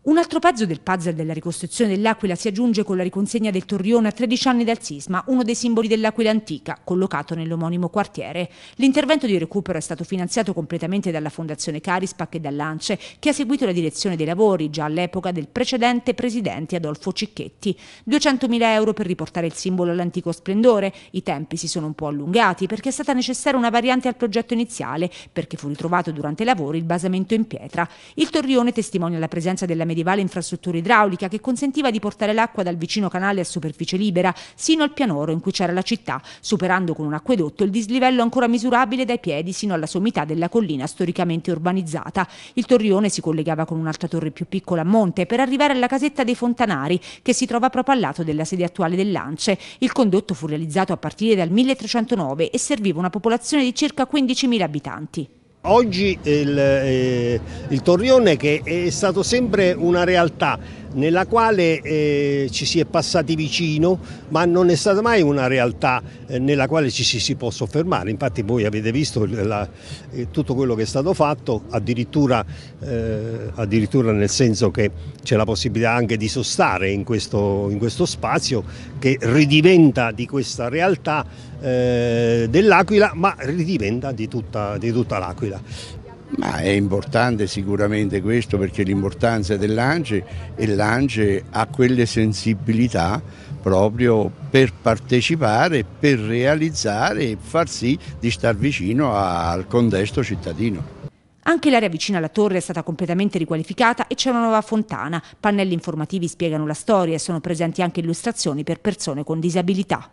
Un altro pezzo del puzzle della ricostruzione dell'Aquila si aggiunge con la riconsegna del torrione a 13 anni dal sisma, uno dei simboli dell'Aquila antica, collocato nell'omonimo quartiere. L'intervento di recupero è stato finanziato completamente dalla Fondazione Carispac e dall'ANCE, che ha seguito la direzione dei lavori già all'epoca del precedente presidente Adolfo Cicchetti. 200.000 euro per riportare il simbolo all'antico splendore. I tempi si sono un po' allungati perché è stata necessaria una variante al progetto iniziale, perché fu ritrovato durante i lavori il basamento in pietra. Il torrione testimonia la presenza della medievale infrastruttura idraulica che consentiva di portare l'acqua dal vicino canale a superficie libera sino al pianoro in cui c'era la città, superando con un acquedotto il dislivello ancora misurabile dai piedi sino alla sommità della collina storicamente urbanizzata. Il torrione si collegava con un'altra torre più piccola a monte per arrivare alla casetta dei Fontanari che si trova proprio al lato della sede attuale del Lance. Il condotto fu realizzato a partire dal 1309 e serviva una popolazione di circa 15.000 abitanti oggi il, eh, il Torrione che è stato sempre una realtà nella quale eh, ci si è passati vicino, ma non è stata mai una realtà eh, nella quale ci si, si, può soffermare. Infatti voi avete visto la, eh, tutto quello che è stato fatto, addirittura, eh, addirittura nel senso che c'è la possibilità anche di sostare in questo, in questo spazio che ridiventa di questa realtà eh, dell'Aquila, ma ridiventa di tutta, di tutta l'Aquila. Ma è importante sicuramente questo perché l'importanza dell'ANCE e l'ANCE ha quelle sensibilità proprio per partecipare, per realizzare e far sì di star vicino al contesto cittadino. Anche l'area vicina alla torre è stata completamente riqualificata e c'è una nuova fontana. Pannelli informativi spiegano la storia e sono presenti anche illustrazioni per persone con disabilità.